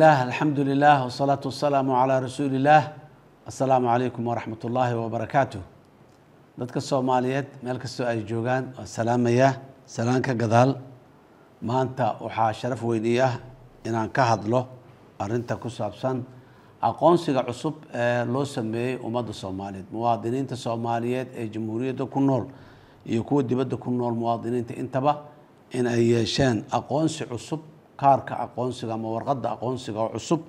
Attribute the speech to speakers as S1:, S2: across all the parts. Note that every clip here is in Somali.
S1: لله الحمد لله والصلاة والسلام على رسول الله السلام عليكم ورحمة الله وبركاته dadka soomaaliyeed meel kastoo ay joogaan waa salaamayaa salaanka gadaal maanta waxaa sharaf weyn ii ah inaan ka hadlo arinta ku saabsan aqoonsiga cusub ee loo sameeyey ummadda soomaaliyeed muwaadiniinta soomaaliyeed ee jamhuuriyadda ku nool iyo kuwa dibadda ku nool muwaadiniinta intaba in ay yeesheen aqoonsi cusub kaarka aqoonsiga ama warqadda aqoonsiga oo cusub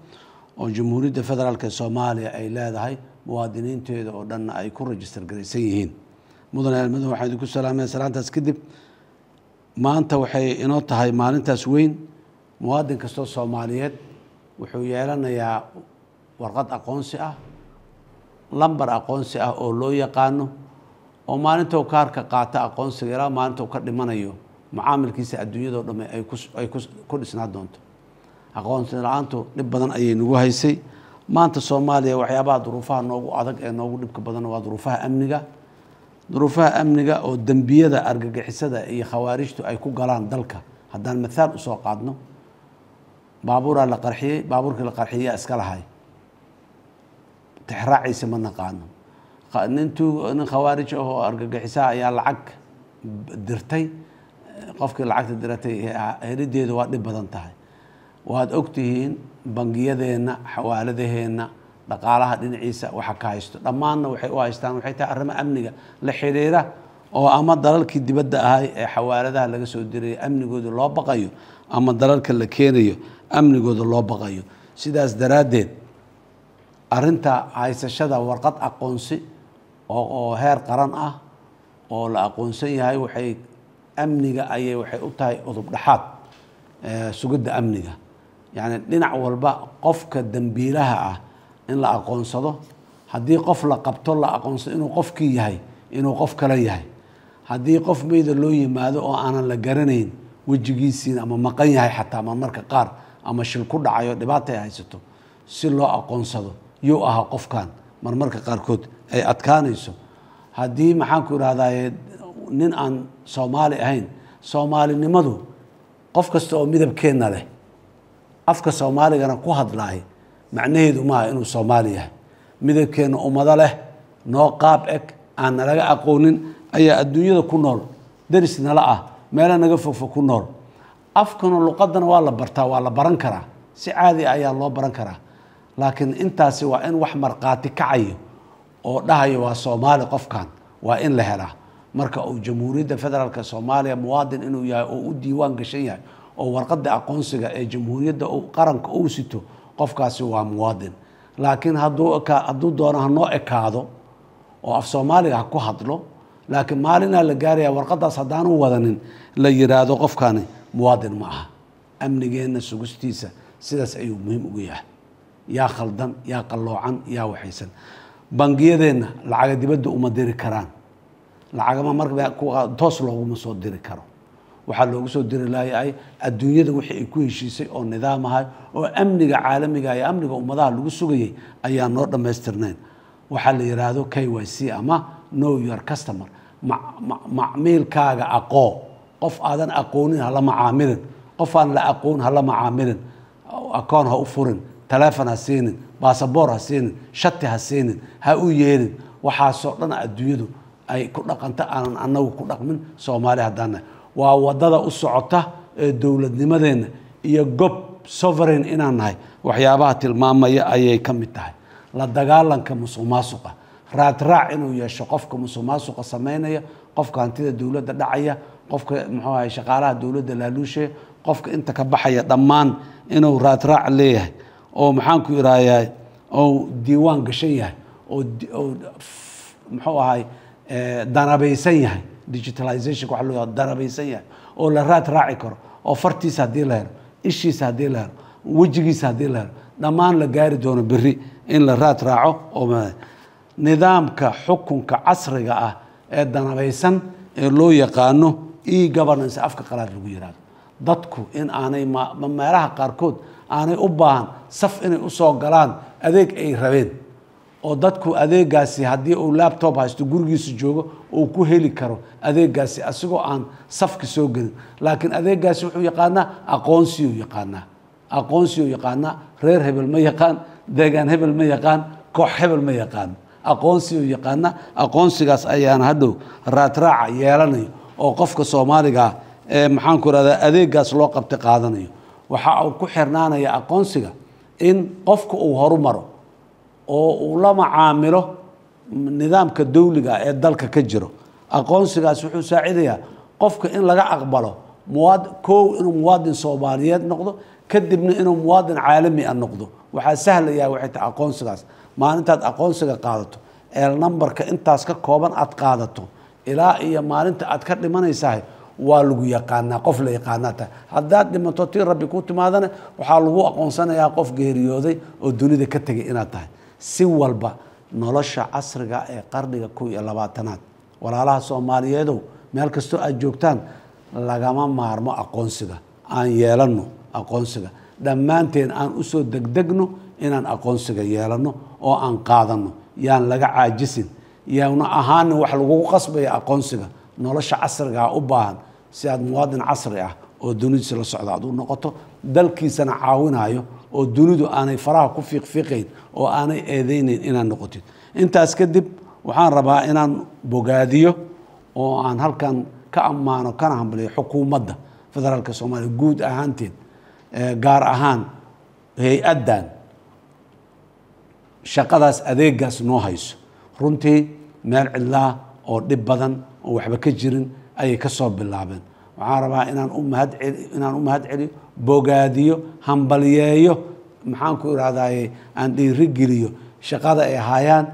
S1: oo jamhuuriyadda federaalk ee soomaaliya ay leedahay muwaadiniinteeda oo dhanna ay ku rajistar garaysan yihiin mudane elmadan waxaan idinku salaamaya salaantaas kadib maanta waxay inoo tahay maalintaas weyn muwaadin kastoo soomaaliyeed wuxuu yeelanayaa warqad aqoonsi ah lambar aqoonsi ah oo loo yaqaano oo maalintou kaarka qaata aqoonsiga ilaa maalinta maalintou ka dhimanayo mucaamilkiisa adduunyado dhamme ay ku dhisnaa doonto aqoonsi la-aantu dhib badan ayay nagu haysay maanta soomaaliya waxyaabaha duruufaha noogu adag ee noogu dhibka badan waa duruufaha amniga duruufaha amniga oo dembiyada argagixisada iyo khawaarijtu ay ku galaan dalka haddaan mathaal usoo qaadno baabuuraa la qarxiyey baabuurkii la qarxiyeyaa iska lahay tixraaciisa ma naqaano nin tu nin khawaarij ahoo argagixisaha ayaa lacag dirtay qofkii lacagta diratay herideedu waa dhib badan tahay waad ogtihiin bangiyadeenna xawaaladaheenna dhaqaalaha dhinaciisa waxa ka haysto dhammaanna waxay u haystaan waxay tahay arrimo amniga la xidhiira oo ama dalalkii dibadda ahay ee xawaaladaha laga soo dirayo amnigooda loo baqayo ama dalalka la keenayo amnigooda loo baqayo sidaas daraaddeed arrinta haysashada warqad aqoonsi oo heer qaran ah oo la aqoonsan yahay waxay amniga ayay waxay u tahay udub dhexaad sugidda amniga yacni dhinac walba qofka dembiilaha ah in la aqoonsado haddii qof la qabto la aqoonsado inuu qofkii yahay inuu qof kale yahay haddii qof meyda loo yimaado oo aanan la garanayn wejigiisiin ama maqan yahay xataa marmarka qaar ama shil ku dhacayo dhibaata ay haysato si loo aqoonsado yuu ahaa qofkan marmarka qaarkood ay adkaanayso haddii ku idhahdaye nin aan soomaali ahayn soomaalinimadu qof kasta oo midabkeenna leh afka soomaaligana ku hadlaay macnaheedu maaha inuu soomaali yahay midabkeenna ummado leh noo qaab eg aan nalaga aqoonin ayaa adduunyada ku nool daris nala ah meelo naga fogfog ku nool afkana luqadana waa la bartaa waa la baran karaa si caadi ah ayaa loo baran karaa laakiin intaasi waa in wax markhaati kacayo oo dhahayo waa soomaali qofkan waa in la helaa marka uu jamhuuriyadda federaalk soomaaliya muwaadin inuu yahay oo u diiwaan gashan yahay oo warqada aqoonsiga ee jamhuuriyadda qaranka uu sito qofkaasi waa muwaadin laakiin hadduu doono hanoo ekaado oo af soomaaliga ha ku hadlo laakiin maalinaa la gaarayaa warqadaas haddaanu wadanin la yiraahdo qofkani muwaadin ma aha amnigeenna sugustiisa sidaas ayuu muhiim ugu yahay yaa khaldan yaa qalloocan yaa waxaysan bangiyadeenna lacaga dibadda uma diri karaan lacagama marba toos looguma soo diri karo waxaa loogu soo diri layahay adduunyada wixii ay ku heshiisay oo nidaam ahay oo amniga caalamiga ah iyo amniga ummadaha lagu sugayay ayaa noo dhammaystirnayn waxaa la yidhaahdo k y c ama new york customer macmiilkaaga aqoo qof aadan aqoonin hala macaamilin qof aan la aqoon hala macaamilin akoon ha u furin taleefon ha siinin baasaboor ha siinin shati ha siinin ha u yeelin waxaasoo dhan adduunyadu ay ku dhaqanta aanan annagu ku dhaqmin soomaali haddaan nahay waa waddada u socota ee dowladnimadeenna iyo gob sovereign inaan nahay waxyaabaha tilmaamaya ayay ka mid tahay la dagaalanka musuq maasuqa raadraac inuu yeesho qofka musuq maasuqa sameynaya qofka hantida dowladda dhacaya qofka muxuu ahay shaqaalaha dowladda laaluusheya qofka inta ka baxaya dhammaan inuu raadraac leeyahay oo maxaanku idhahdaa oo diiwaan gashan yahay oo muxuu ahay darabaysan yahay digitalizationka waa loo darabaysan yahay oo la raad raaci karo oo fartiisa haddii la helo ishiisa haddii la helo wejigiisa haddii la helo dhammaan la gaari doono beri in la raad raaco oo nidaamka xukunka casriga ah ee danabaysan ee loo yaqaano e governance afka qalaad lagu yihahdo dadku in aanay meelaha qaarkood aanay u baahan saf inay usoo galaan adeeg ay rabeen oo dadku adeegaasi haddii uu labtob haysto gurigiisa joogo uu ku heli karo adeegaasi asigoo aan safki soo gelin laakiin adeegaasi wuxuu yaqaanaa aqoonsiyuu yaqaanaa aqoonsiyuu yaqaanaa reer hebel ma yaqaan deegaan hebel ma yaqaan koox hebel ma yaqaan aqoonsiyuu yaqaanaa aqoonsigaas ayaan hadhow raadraaca yeelanayo oo qofka soomaaliga soomaaligaa ah maxaanku irahdaa adeegaas loo qabta qaadanayo waxa uu ku xirnaanaya aqoonsiga in qofka uu horumaro oo uu la macaamilo nidaamka dawliga ee dalka ka jiro aqoonsigaas wuxuu saacidayaa qofka in laga aqbalo kow inuu muwaadin soomaaliyeed noqdo kadibna inuu muwaadin caalami a ah noqdo waxaa sahlayaa waxay tahay aqoonsigaas maalintaad aqoonsiga qaadato ee nambarka intaas ka kooban aad qaadato ilaa iyo maalinta aad ka dhimanaysahay waa lagu yaqaanaa qof la yaqaanaa tahay haddaad dhimato tii rabbi ku timaadana waxaa lagu aqoonsanayaa qof geeriyooday oo dunida ka tegay inaad tahay si walba nolosha casriga ah ee qarniga kow iyo labaatanaad walaalaha soomaaliyeedow meel kastoo aad joogtaan lagama maarmo aqoonsiga aan yeelanno aqoonsiga dhammaanteen aan usoo degdegno inaan aqoonsiga yeelanno oo aan qaadanno yaan laga caajisin yaana ahaanin wax lagugu qasbaya aqoonsiga nolosha casrigaa ah u baahan si aad muwaadin casri ah oo dunidiisa la socda aad u noqoto dalkiisana caawinaayo oo dunidu aanay faraha ku fiiqfiiqayn oo aanay eedaynayn inaad noqotid intaas kadib waxaan rabaa inaan bogaadiyo oo aan halkan ka ammaano kana hambaliyo xukuumadda federaalka soomaaliya guud ahaanteed gaar ahaan hay-addan shaqadaas adeegaas noo hayso runtii meel cidlaa oo dhib badan oo waxba ka jirin ayay ka soo bilaabeen waxaan rabaa inaan umahad inaan u mahad celiyo bogaadiyo hambalyeeyo maxaan ku irahdaye aan dhiirigeliyo shaqada ay hayaan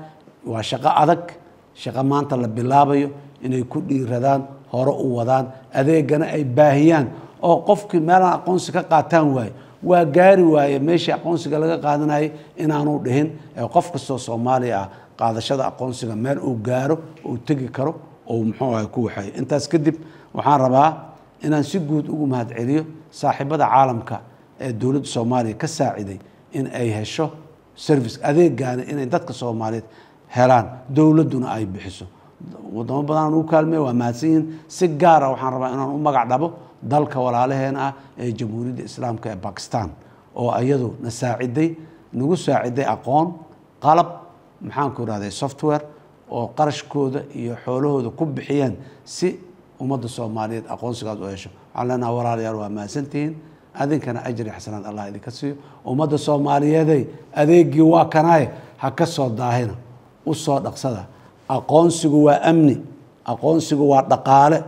S1: waa shaqo adag shaqo maanta la bilaabayo inay ku dhiiradaan hore u wadaan adeegana ay baahiyaan oo qofkii meelaan aqoonsi ka qaataan waayo waa gaari waaye meeshii aqoonsiga laga qaadanayay inaanu dhihin ee qof kastoo soomaaliya ah qaadashada aqoonsiga meel uu gaaro uu tegi karo oo muxuu aha ku waxeeyo intaas kadib waxaan rabaa inaan si guud ugu mahadceliyo saaxiibada caalamka ee dowladda soomaaliya ka saaciday in ay hesho service adeegaana inay dadka soomaaliyeed helaan dowladduna ay bixiso wadamo badanaan ugu kaalmeeya waa mahadsan yihiin si gaara ah waxaan rabaa inaan u magac dhabo dalka walaalaheena ah ee jamhuuriyadda islaamka ee bakistan oo iyadu na saaciday nagu saaciday aqoon qalab maxaanku idhahday software oo qarashkooda iyo xoolahooda ku bixiyeen si ummadda soomaaliyeed aqoonsigaas u hesho calanaa walaalayaal waa mahadsantihiin adinkana ajri xasanaad allah idinka siiyo ummadda soomaaliyeeday adeegii waa kanaay ha ka soo daahina u soo dhaqsada aqoonsigu waa amni aqoonsigu waa dhaqaale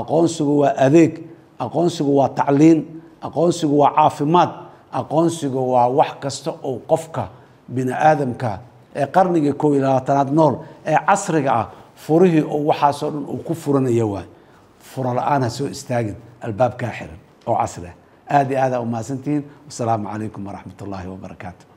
S1: aqoonsigu waa adeeg aqoonsigu waa tacliin aqoonsigu waa caafimaad aqoonsigu waa wax kasta oo qofka bini aadamka ee qarnigii koo iyo labaatanaad nool ee casriga ah furihii oo waxaasoo dhan uu ku furanaya waay furo la-aan ha soo istaagin albaabkaa xiran oo casri ah aada iyo aada umahadsantihiin wasalaamu calaykum waraxmat ullaahi wabarakaatu